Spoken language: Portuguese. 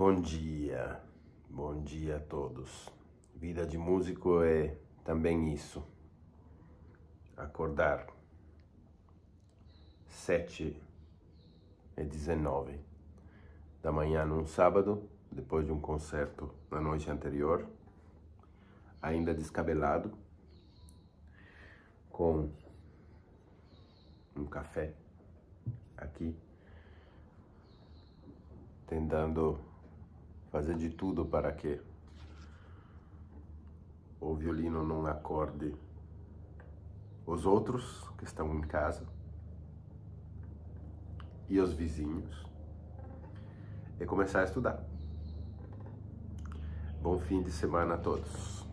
Bom dia, bom dia a todos. Vida de músico é também isso. Acordar. sete e dezenove da manhã num sábado, depois de um concerto na noite anterior, ainda descabelado, com um café aqui, tentando fazer de tudo para que o violino não acorde os outros que estão em casa e os vizinhos e começar a estudar. Bom fim de semana a todos.